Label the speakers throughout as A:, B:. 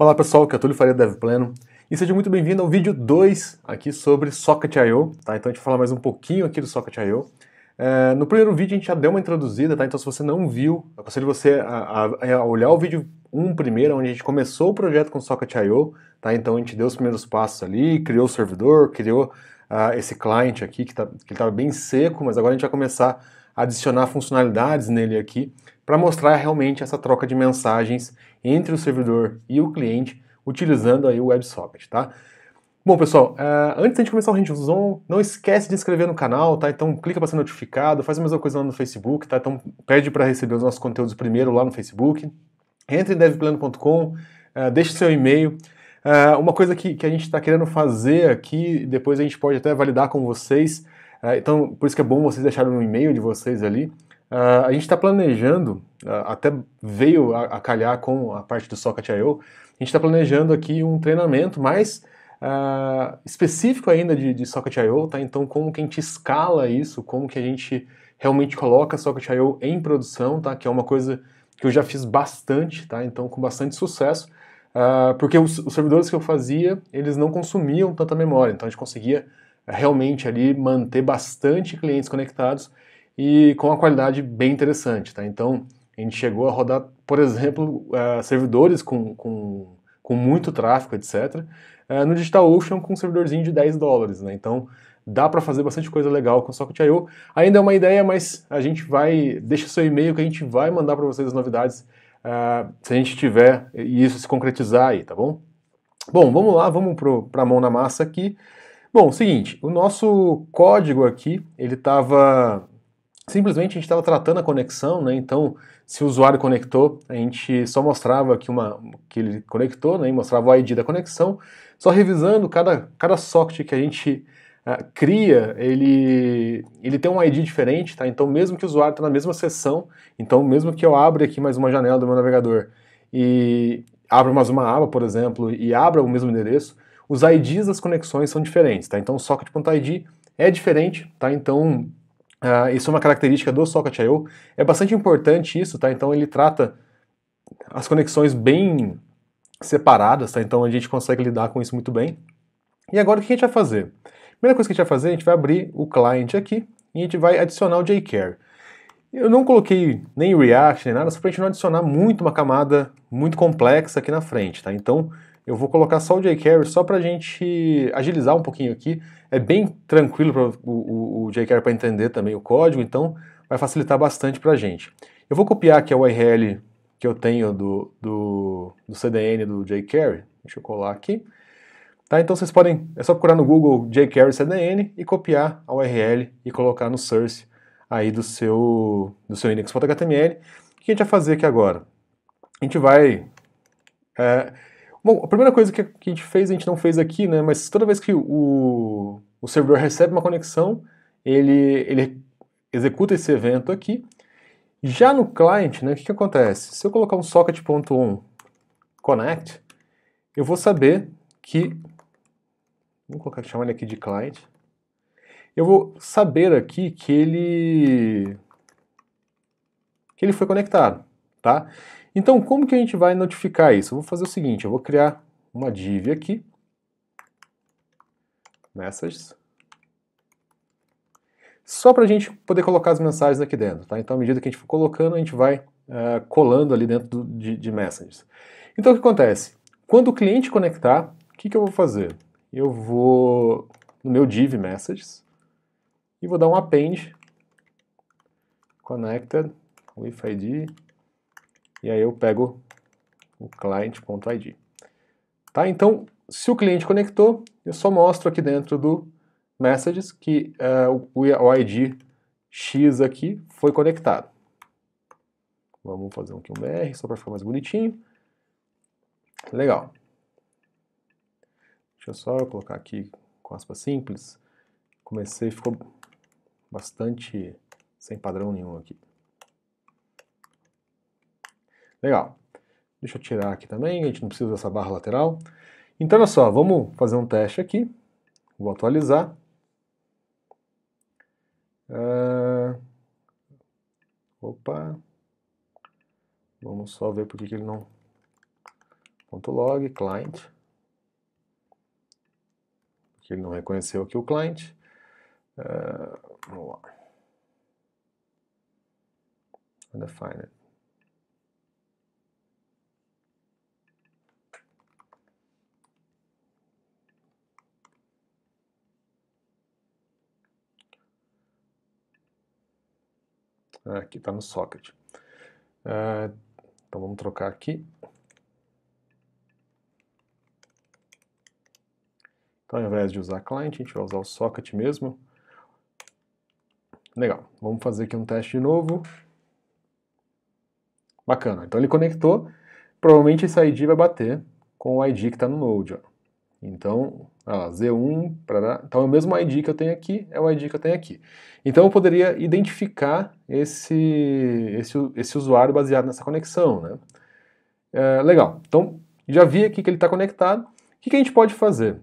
A: Olá pessoal, que é Túlio Faria Dev Pleno e seja muito bem-vindo ao vídeo 2 aqui sobre Socket.io, tá? Então a gente vai falar mais um pouquinho aqui do Socket.io. É, no primeiro vídeo a gente já deu uma introduzida, tá? Então se você não viu, aconselho você a, a, a olhar o vídeo 1 um primeiro, onde a gente começou o projeto com Socket.io, tá? Então a gente deu os primeiros passos ali, criou o servidor, criou uh, esse client aqui que, tá, que ele estava bem seco, mas agora a gente vai começar adicionar funcionalidades nele aqui para mostrar realmente essa troca de mensagens entre o servidor e o cliente utilizando aí o WebSocket, tá? Bom, pessoal, eh, antes de começar o Range Zoom, não esquece de inscrever no canal, tá? Então clica para ser notificado, faz a mesma coisa lá no Facebook, tá? Então pede para receber os nossos conteúdos primeiro lá no Facebook. Entre em devplano.com, eh, deixe seu e-mail. Eh, uma coisa que, que a gente está querendo fazer aqui, depois a gente pode até validar com vocês, é, então, por isso que é bom vocês deixarem um e-mail de vocês ali. Ah, a gente está planejando, ah, até veio a, a, calhar com a parte do Socket.io, a gente está planejando aqui um treinamento mais uh, específico ainda de, de Socket.io, tá? Então, como que a gente escala isso, como que a gente realmente coloca Socket.io em produção, tá? Que é uma coisa que eu já fiz bastante, tá? Então, com bastante sucesso, uh, porque os, os servidores que eu fazia, eles não consumiam tanta memória, então a gente conseguia realmente ali manter bastante clientes conectados e com uma qualidade bem interessante, tá? Então, a gente chegou a rodar, por exemplo, uh, servidores com, com, com muito tráfego, etc., uh, eh, no DigitalOcean com um servidorzinho de 10 dólares, né? Então, dá para fazer bastante coisa legal com o Socket.io. Ainda é uma ideia, mas a gente vai, deixa seu e-mail que a gente vai mandar para vocês as novidades uh, se a gente tiver e isso se concretizar aí, tá bom? Bom, vamos lá, vamos para a mão na massa aqui. Bom, seguinte, o nosso código aqui, ele estava simplesmente a gente estava tratando a conexão, né? Então, se o usuário conectou, a gente só mostrava que, uma, que ele conectou, né? E mostrava o ID da conexão. Só revisando cada, cada socket que a gente uh, cria, ele, ele tem um ID diferente, tá? Então, mesmo que o usuário está na mesma sessão, então, mesmo que eu abra aqui mais uma janela do meu navegador e abra mais uma aba, por exemplo, e abra o mesmo endereço, os IDs das conexões são diferentes, tá? Então o socket.id é diferente, tá? Então uh, isso é uma característica do socket.io. É bastante importante isso, tá? Então ele trata as conexões bem separadas, tá? Então a gente consegue lidar com isso muito bem. E agora o que a gente vai fazer? Primeira coisa que a gente vai fazer, a gente vai abrir o client aqui e a gente vai adicionar o jQuery. Eu não coloquei nem React nem nada, só para a gente não adicionar muito uma camada muito complexa aqui na frente, tá? Então, eu vou colocar só o jQuery só para a gente agilizar um pouquinho aqui. É bem tranquilo para o, o, o para entender também o código, então vai facilitar bastante para a gente. Eu vou copiar aqui a URL que eu tenho do, do, do CDN do jQuery. Deixa eu colar aqui. Tá, então vocês podem, é só procurar no Google jQuery CDN e copiar a URL e colocar no source aí do seu, do seu index.html. O que a gente vai fazer aqui agora? A gente vai é, Bom, a primeira coisa que a gente fez, a gente não fez aqui, né? Mas toda vez que o, o servidor recebe uma conexão, ele, ele executa esse evento aqui. Já no client, né, o que, que acontece? Se eu colocar um socket.on connect, eu vou saber que... Vamos colocar, chamar ele aqui de client. Eu vou saber aqui que ele... que ele foi conectado, tá? Então, como que a gente vai notificar isso? Eu vou fazer o seguinte, eu vou criar uma div aqui, messages, só para a gente poder colocar as mensagens aqui dentro, tá? Então, à medida que a gente for colocando, a gente vai uh, colando ali dentro do, de, de messages. Então, o que acontece? Quando o cliente conectar, o que, que eu vou fazer? Eu vou no meu div messages e vou dar um append connected with id e aí eu pego o client.id. Tá? Então, se o cliente conectou, eu só mostro aqui dentro do messages que uh, o ID X aqui foi conectado. Vamos fazer aqui um BR, só para ficar mais bonitinho. Legal. Deixa eu só colocar aqui com aspa simples. Comecei, ficou bastante sem padrão nenhum aqui. Legal. Deixa eu tirar aqui também, a gente não precisa dessa barra lateral. Então, olha só, vamos fazer um teste aqui. Vou atualizar. Uh... Opa. Vamos só ver por que ele não... Ponto .log, client. Porque ele não reconheceu aqui o client. Uh... Vamos lá. Undefined. Aqui está no socket. Uh, então vamos trocar aqui. Então ao invés de usar client, a gente vai usar o socket mesmo. Legal, vamos fazer aqui um teste de novo. Bacana, então ele conectou, provavelmente esse ID vai bater com o ID que está no Node. Ó. Então, ah, Z1, prará, então é o mesmo ID que eu tenho aqui, é o ID que eu tenho aqui. Então eu poderia identificar esse, esse, esse usuário baseado nessa conexão. Né? É, legal, então já vi aqui que ele está conectado. O que, que a gente pode fazer?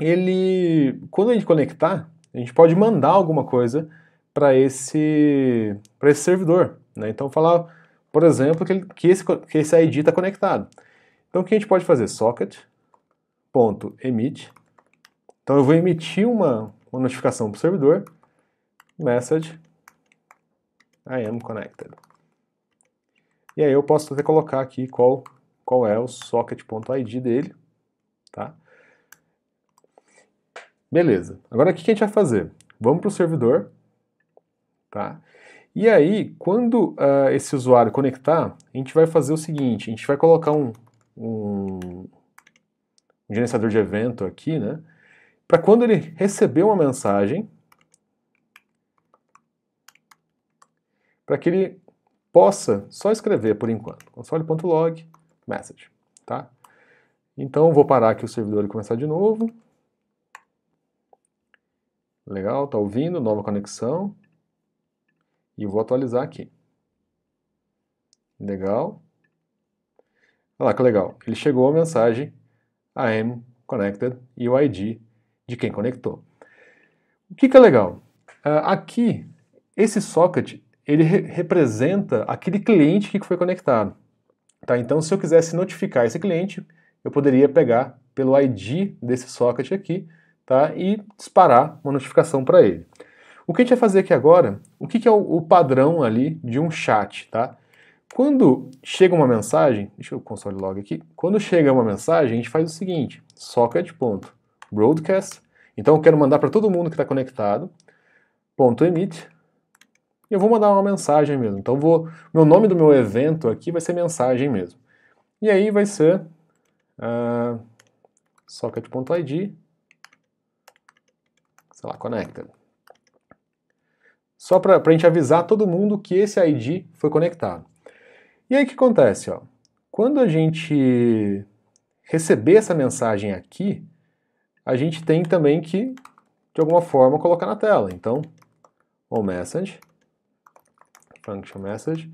A: Ele, quando a gente conectar, a gente pode mandar alguma coisa para esse, esse servidor. Né? Então falar, por exemplo, que, ele, que, esse, que esse ID está conectado. Então o que a gente pode fazer? Socket, ponto emit. Então eu vou emitir uma, uma notificação para o servidor, message I am connected. E aí eu posso até colocar aqui qual, qual é o socket.id dele, tá? Beleza. Agora o que a gente vai fazer? Vamos para o servidor, tá? E aí, quando uh, esse usuário conectar, a gente vai fazer o seguinte, a gente vai colocar um, um um gerenciador de evento aqui, né? Para quando ele receber uma mensagem, para que ele possa só escrever por enquanto. console.log message, tá? Então vou parar aqui o servidor e começar de novo. Legal, tá ouvindo, nova conexão. E vou atualizar aqui. Legal. Olha lá que legal, ele chegou a mensagem am connected e o ID de quem conectou. O que, que é legal? Uh, aqui, esse socket, ele re representa aquele cliente que foi conectado. Tá? Então, se eu quisesse notificar esse cliente, eu poderia pegar pelo ID desse socket aqui tá? e disparar uma notificação para ele. O que a gente vai fazer aqui agora, o que, que é o, o, padrão ali de um chat? Tá? Quando chega uma mensagem, deixa eu console log aqui. Quando chega uma mensagem, a gente faz o seguinte: socket.broadcast. Então eu quero mandar para todo mundo que está conectado. Ponto emit. E eu vou mandar uma mensagem mesmo. Então vou, meu nome do meu evento aqui vai ser mensagem mesmo. E aí vai ser uh, ah, socket.id, sei lá, connected. Só para a gente avisar todo mundo que esse ID foi conectado. E aí o que acontece? Ó? Quando a gente receber essa mensagem aqui, a gente tem também que, de alguma forma, colocar na tela. Então, o message, function message.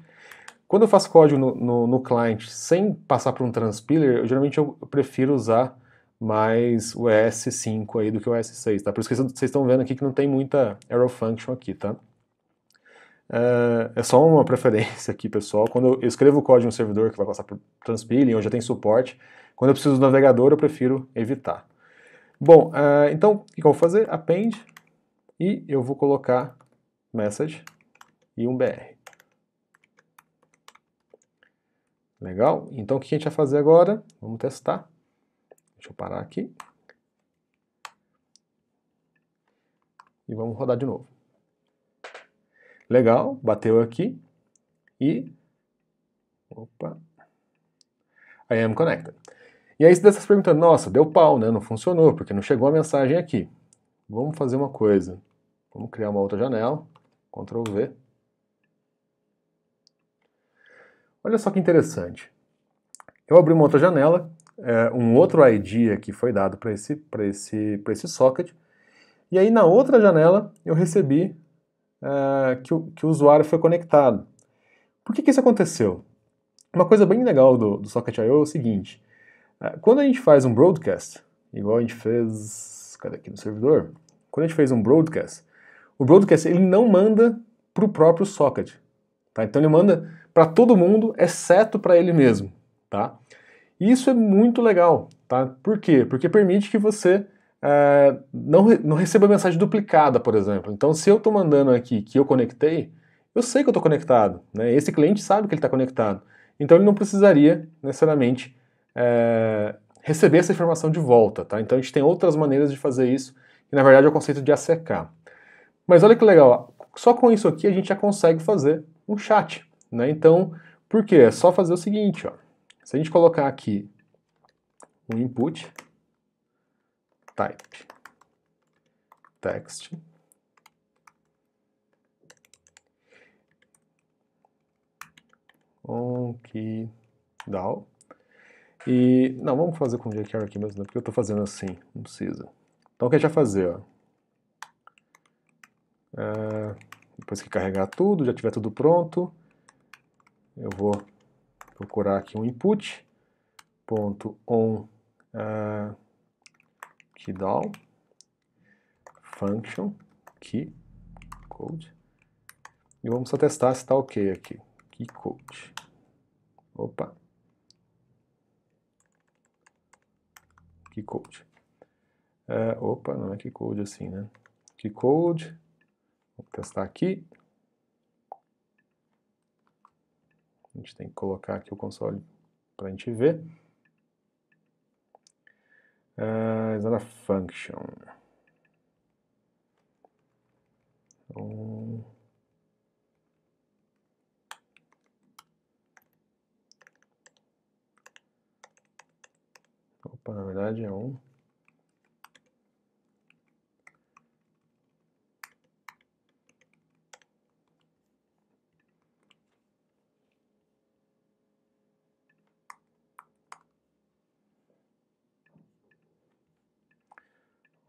A: Quando eu faço código no, no, no client sem passar por um transpiler, eu, geralmente eu prefiro usar mais o S5 aí do que o S6, tá? Por isso que vocês estão vendo aqui que não tem muita arrow function aqui, tá? É, é, só uma preferência aqui, pessoal. Quando eu escrevo o código em um servidor que vai passar por transpiling ou já tem suporte, quando eu preciso do navegador, eu prefiro evitar. Bom, uh, então, o que eu vou fazer? Append, e eu vou colocar message e um br. Legal? Então, o que a gente vai fazer agora? Vamos testar. Deixa eu parar aqui. E vamos rodar de novo. Legal, bateu aqui e. Opa! I am Connected. E aí você está se perguntando, nossa, deu pau, né? Não funcionou, porque não chegou a mensagem aqui. Vamos fazer uma coisa. Vamos criar uma outra janela. Ctrl V. Olha só que interessante. Eu abri uma outra janela, é, um outro ID aqui foi dado para esse, esse, esse socket, e aí na outra janela eu recebi eh, que, o, que, o, usuário foi conectado. Por que, que isso aconteceu? Uma coisa bem legal do, do Socket.io é o seguinte, uh, quando a gente faz um broadcast, igual a gente fez, cadê aqui no servidor? Quando a gente fez um broadcast, o broadcast ele não manda para o próprio socket, tá? Então ele manda para todo mundo, exceto para ele mesmo, tá? E isso é muito legal, tá? Por quê? Porque permite que você é, não, não recebo a mensagem duplicada, por exemplo. Então, se eu estou mandando aqui que eu conectei, eu sei que eu estou conectado. Né? Esse cliente sabe que ele está conectado. Então, ele não precisaria necessariamente é, receber essa informação de volta. Tá? Então, a gente tem outras maneiras de fazer isso, que na verdade é o conceito de ACK. Mas olha que legal, só com isso aqui a gente já consegue fazer um chat. Né? Então, por quê? É só fazer o seguinte, ó. se a gente colocar aqui um input, type text onkdal e não, vamos fazer com jQuery aqui mesmo, né? porque eu estou fazendo assim, não precisa. Então o que a gente vai fazer, ó. É, depois que carregar tudo, já tiver tudo pronto, eu vou procurar aqui um input, ponto on, uh, kdall function key code e vamos só testar se está ok aqui key code opa key code é, opa não é key code assim né key code vamos testar aqui a gente tem que colocar aqui o console para a gente ver Uh, ah, is not a function. Um, opa, na verdade é um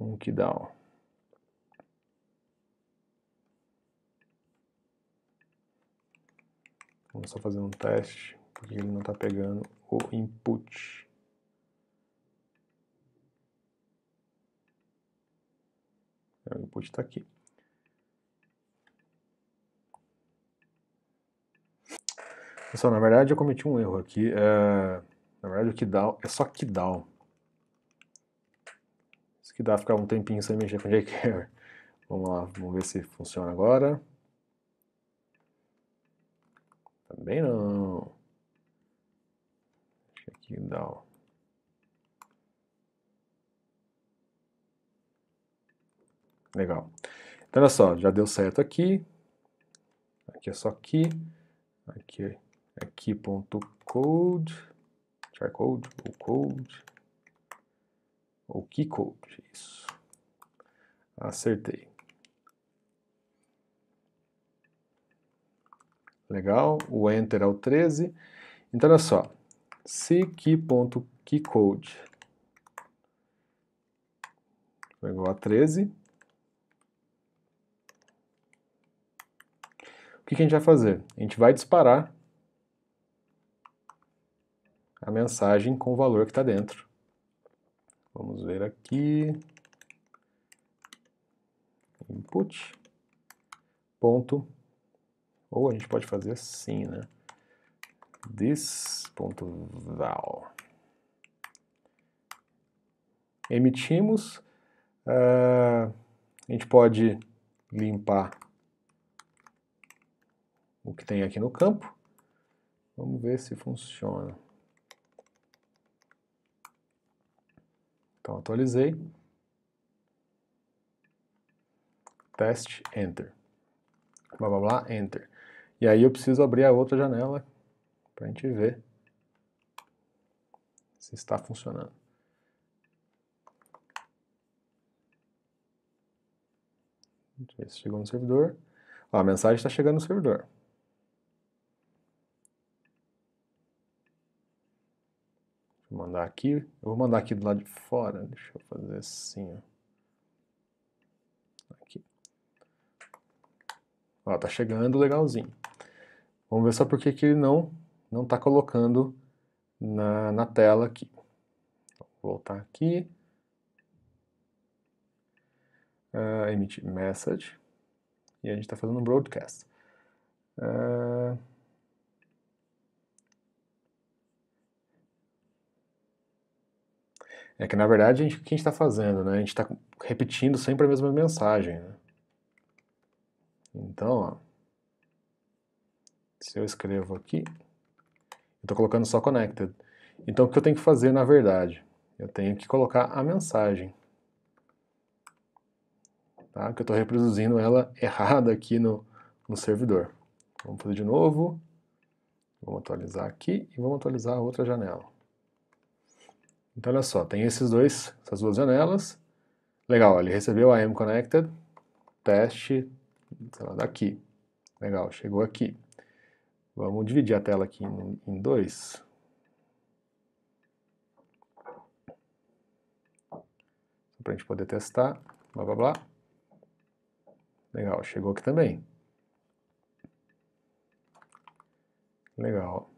A: Como que dá, Vamos só fazer um teste, porque ele não está pegando o input. É, o input está aqui. Pessoal, na verdade eu cometi um erro aqui. É... Na verdade o que dá é só que dá que dá ficar um tempinho sem mexer com jQuery. Vamos lá, vamos ver se funciona agora. Também não. Deixa aqui dar um... Legal. Então, olha só, já deu certo aqui. Aqui é só aqui. Aqui, é aqui ponto code. Char code code. Ou keycode, isso. Acertei. Legal, o Enter é o 13. Então, olha só, se key.keycode foi igual a 13. O que, que a gente vai fazer? A gente vai disparar a mensagem com o valor que está dentro. Vamos ver aqui. Input. Ponto. Ou a gente pode fazer assim, né? This.val. Emitimos. Uh, a gente pode limpar o que tem aqui no campo. Vamos ver se funciona. Então atualizei. Teste, Enter. Blá, blá, blá, Enter. E aí eu preciso abrir a outra janela para a gente ver se está funcionando. chegou no servidor. Ó, a mensagem está chegando no servidor. mandar aqui. Eu vou mandar aqui do lado de fora. Deixa eu fazer assim, ó. Aqui. Ó, tá chegando legalzinho. Vamos ver só por que ele não não tá colocando na, na tela aqui. voltar aqui. Uh, ah, emit message. E a gente está fazendo um broadcast. Uh, É que, na verdade, a gente, o que a gente está fazendo, né? A gente está repetindo sempre a mesma mensagem, né? Então, ó, se eu escrevo aqui, estou colocando só connected. Então, o que eu tenho que fazer, na verdade? Eu tenho que colocar a mensagem. Tá? Que eu estou reproduzindo ela errada aqui no, no servidor. Vamos fazer de novo. Vamos atualizar aqui e vamos atualizar a outra janela. Então, olha só, tem esses dois, essas duas janelas. Legal, ele recebeu a connected teste, sei lá, daqui. Legal, chegou aqui. Vamos dividir a tela aqui em, em dois. Para a gente poder testar, blá blá blá. Legal, chegou aqui também. Legal.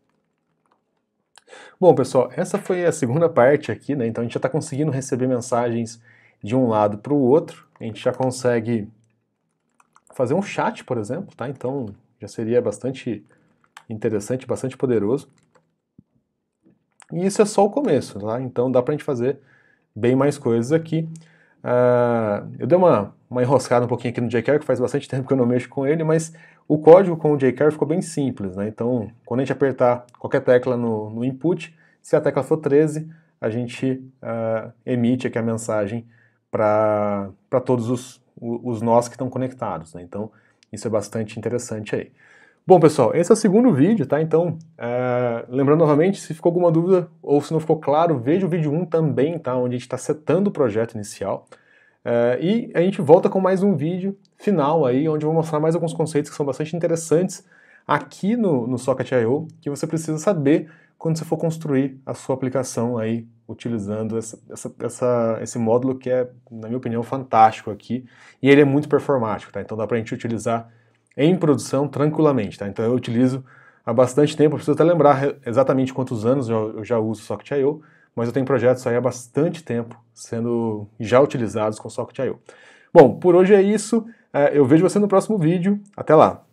A: Bom, pessoal, essa foi a segunda parte aqui, né? Então a gente já está conseguindo receber mensagens de um lado para o outro. A gente já consegue fazer um chat, por exemplo, tá? Então já seria bastante interessante, bastante poderoso. E isso é só o começo, tá? Então dá para a gente fazer bem mais coisas aqui. Uh, eu dei uma, uma enroscada um pouquinho aqui no jQuery, que faz bastante tempo que eu não mexo com ele, mas o código com o jQuery ficou bem simples, né? Então, quando a gente apertar qualquer tecla no, no input, se a tecla for 13, a gente uh, emite aqui a mensagem para todos os, os nós que estão conectados, né? Então, isso é bastante interessante aí. Bom, pessoal, esse é o segundo vídeo, tá? Então, eh, lembrando novamente, se ficou alguma dúvida ou se não ficou claro, veja o vídeo 1 também, tá? Onde a gente está setando o projeto inicial. É, e a gente volta com mais um vídeo final aí, onde eu vou mostrar mais alguns conceitos que são bastante interessantes aqui no, no Socket.io, que você precisa saber quando você for construir a sua aplicação aí, utilizando essa, essa, essa, esse módulo que é, na minha opinião, fantástico aqui. E ele é muito performático, tá? Então dá pra gente utilizar em produção tranquilamente, tá? Então eu utilizo há bastante tempo, preciso até lembrar exatamente quantos anos eu, eu já uso o Socket.io, mas eu tenho projetos aí há bastante tempo sendo já utilizados com Socket.io. Bom, por hoje é isso. É, eu vejo você no próximo vídeo. Até lá!